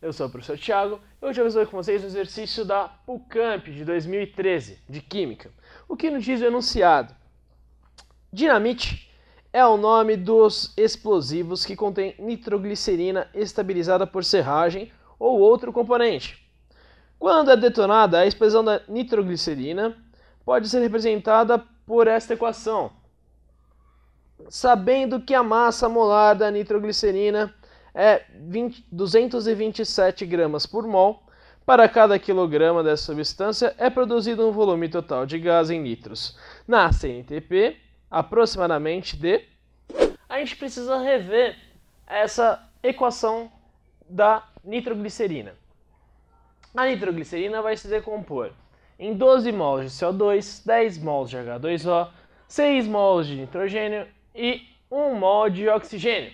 Eu sou o professor Tiago e hoje eu vou fazer com vocês o exercício da PUCAMP de 2013, de Química. O que nos diz o enunciado? Dinamite é o nome dos explosivos que contém nitroglicerina estabilizada por serragem ou outro componente. Quando é detonada, a explosão da nitroglicerina pode ser representada por esta equação. Sabendo que a massa molar da nitroglicerina é 20, 227 gramas por mol. Para cada quilograma dessa substância é produzido um volume total de gás em litros. Na CNTP, aproximadamente de. A gente precisa rever essa equação da nitroglicerina. A nitroglicerina vai se decompor em 12 mols de CO2, 10 mols de H2O, 6 mols de nitrogênio e 1 mol de oxigênio.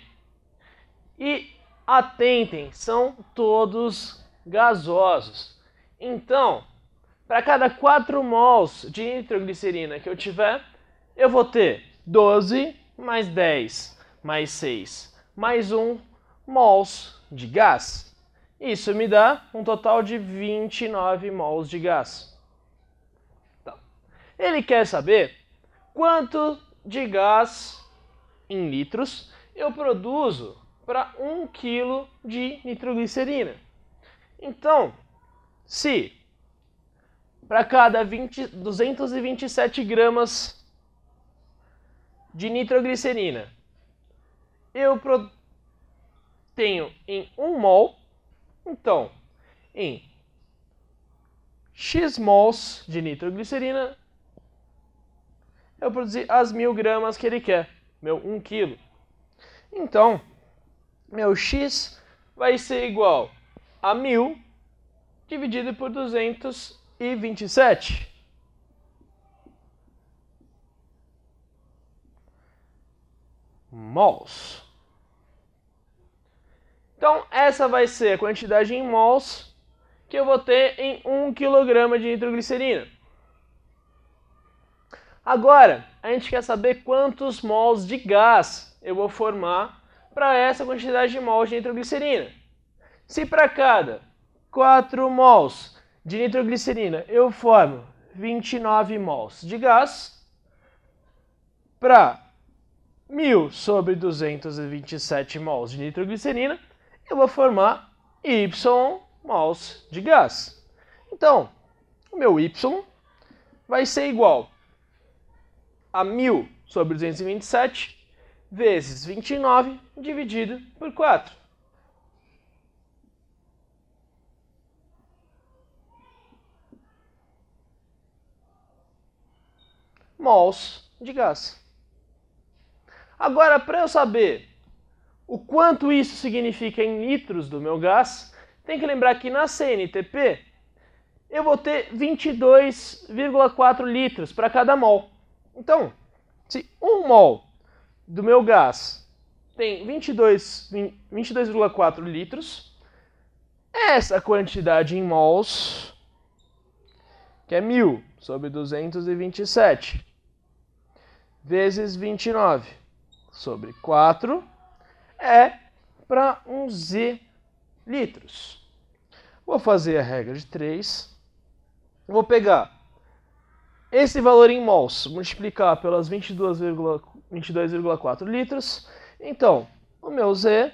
E atentem, são todos gasosos. Então, para cada 4 mols de nitroglicerina que eu tiver, eu vou ter 12 mais 10 mais 6 mais 1 mols de gás. Isso me dá um total de 29 mols de gás. Então, ele quer saber quanto de gás em litros eu produzo para 1 kg de nitroglicerina. Então, se para cada 20, 227 gramas de nitroglicerina eu tenho em 1 mol, então em x mols de nitroglicerina eu produzi as mil gramas que ele quer, meu 1 kg. Então, meu x vai ser igual a 1000 dividido por 227. Mols. Então, essa vai ser a quantidade em mols que eu vou ter em 1 kg de nitroglicerina. Agora, a gente quer saber quantos mols de gás eu vou formar para essa quantidade de mols de nitroglicerina. Se para cada 4 mols de nitroglicerina eu formo 29 mols de gás, para 1.000 sobre 227 mols de nitroglicerina, eu vou formar Y mols de gás. Então, o meu Y vai ser igual a 1.000 sobre 227 vezes 29 dividido por 4. Mols de gás. Agora, para eu saber o quanto isso significa em litros do meu gás, tem que lembrar que na CNTP eu vou ter 22,4 litros para cada mol. Então, se 1 um mol do meu gás tem 22,4 22, litros. Essa quantidade em mols, que é 1.000 sobre 227, vezes 29 sobre 4, é para 11 litros. Vou fazer a regra de 3. Vou pegar esse valor em mols, multiplicar pelas 22,4 22,4 litros. Então, o meu Z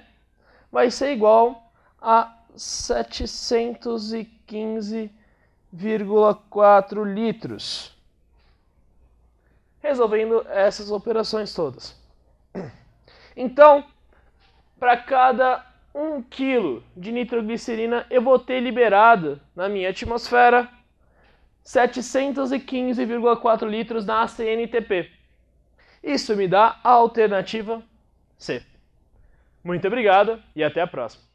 vai ser igual a 715,4 litros. Resolvendo essas operações todas. Então, para cada 1 kg de nitroglicerina, eu vou ter liberado na minha atmosfera 715,4 litros na CNTP. Isso me dá a alternativa C. Muito obrigado e até a próxima.